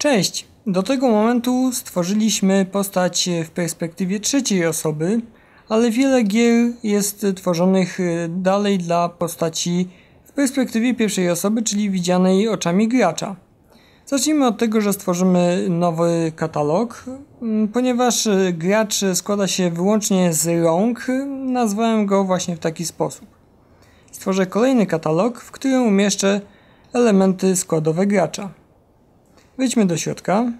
Cześć! Do tego momentu stworzyliśmy postać w perspektywie trzeciej osoby, ale wiele gier jest tworzonych y, dalej dla postaci w perspektywie pierwszej osoby, czyli widzianej oczami gracza. Zacznijmy od tego, że stworzymy nowy katalog. Mm, ponieważ y, gracz składa się wyłącznie z rąk, nazwałem go właśnie w taki sposób. Stworzę kolejny katalog, w którym umieszczę elementy składowe gracza. Wejdźmy do środka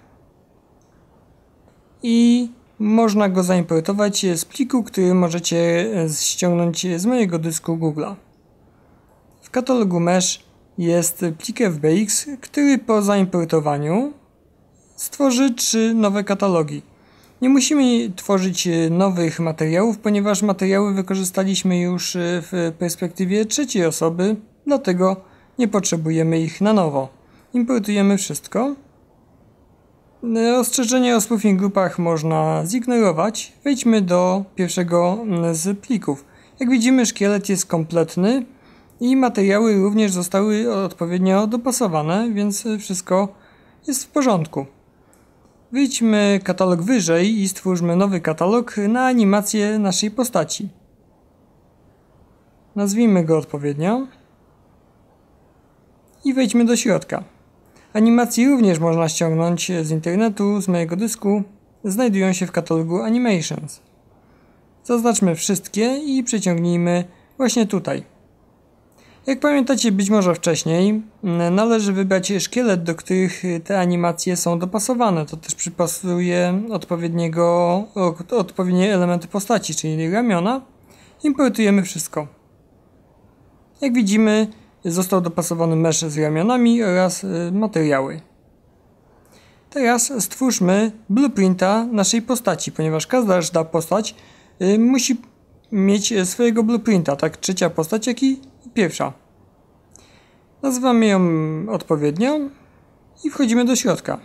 i można go zaimportować z pliku, który możecie e, ściągnąć z mojego dysku Google'a. W katalogu Mesh jest plik FBX, który po zaimportowaniu stworzy trzy nowe katalogi. Nie musimy tworzyć e, nowych materiałów, ponieważ materiały wykorzystaliśmy już e, w perspektywie trzeciej osoby, dlatego nie potrzebujemy ich na nowo. Importujemy wszystko Yy, ostrzeżenie o spoofing grupach można zignorować. Wejdźmy do pierwszego mm, z plików. Jak widzimy szkielet jest kompletny i materiały również zostały odpowiednio dopasowane, więc wszystko jest w porządku. Wyjdźmy katalog wyżej i stwórzmy nowy katalog na animację naszej postaci. Nazwijmy go odpowiednio i wejdźmy do środka. Animacje również można ściągnąć z internetu, z mojego dysku. Znajdują się w katalogu Animations. Zaznaczmy wszystkie i przeciągnijmy właśnie tutaj. Jak pamiętacie być może wcześniej, mm, należy wybrać szkielet, do których te animacje są dopasowane. To też przypasuje odpowiedniego, odpowiednie elementy postaci, czyli ramiona. Importujemy wszystko. Jak widzimy, Został dopasowany mesz z ramionami oraz y, materiały. Teraz stwórzmy blueprinta naszej postaci, ponieważ każda postać y, musi mieć y, swojego blueprinta, tak trzecia postać, jak i pierwsza. Nazywamy ją odpowiednio i wchodzimy do środka.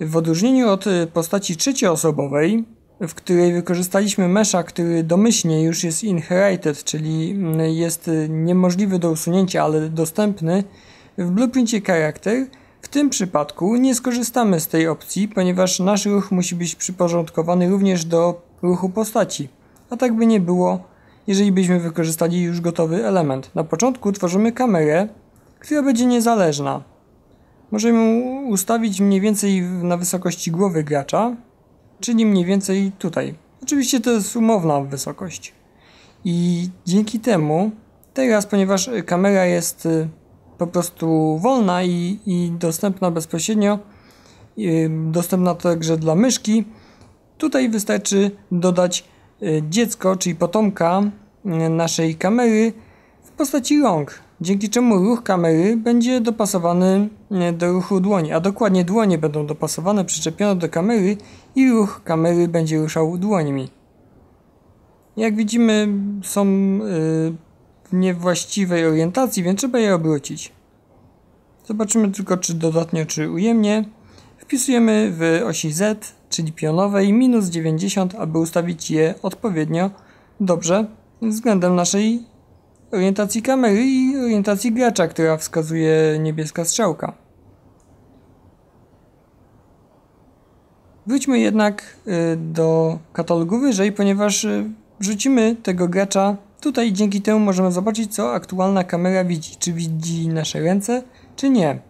W odróżnieniu od postaci trzecioosobowej, w której wykorzystaliśmy mesha, który domyślnie już jest inherited, czyli mm, jest y, niemożliwy do usunięcia, ale dostępny w blueprintie charakter, w tym przypadku nie skorzystamy z tej opcji, ponieważ nasz ruch musi być przyporządkowany również do ruchu postaci. A tak by nie było, jeżeli byśmy wykorzystali już gotowy element. Na początku tworzymy kamerę, która będzie niezależna. Możemy ustawić mniej więcej na wysokości głowy gracza, czyli mniej więcej tutaj. Oczywiście to jest umowna wysokość. I dzięki temu teraz, ponieważ kamera jest y, po prostu wolna i, i dostępna bezpośrednio, y, dostępna także dla myszki, tutaj wystarczy dodać y, dziecko, czyli potomka naszej kamery w postaci rąk dzięki czemu ruch kamery będzie dopasowany e, do ruchu dłoni, a dokładnie dłonie będą dopasowane, przyczepione do kamery i ruch kamery będzie ruszał dłońmi. Jak widzimy są e, w niewłaściwej orientacji, więc trzeba je obrócić. Zobaczymy tylko czy dodatnio, czy ujemnie. Wpisujemy w osi Z, czyli pionowej, minus 90, aby ustawić je odpowiednio dobrze względem naszej orientacji kamery i orientacji gracza, która wskazuje niebieska strzałka. Wróćmy jednak y, do katalogu wyżej, ponieważ y, wrzucimy tego gracza tutaj dzięki temu możemy zobaczyć co aktualna kamera widzi, czy widzi nasze ręce, czy nie.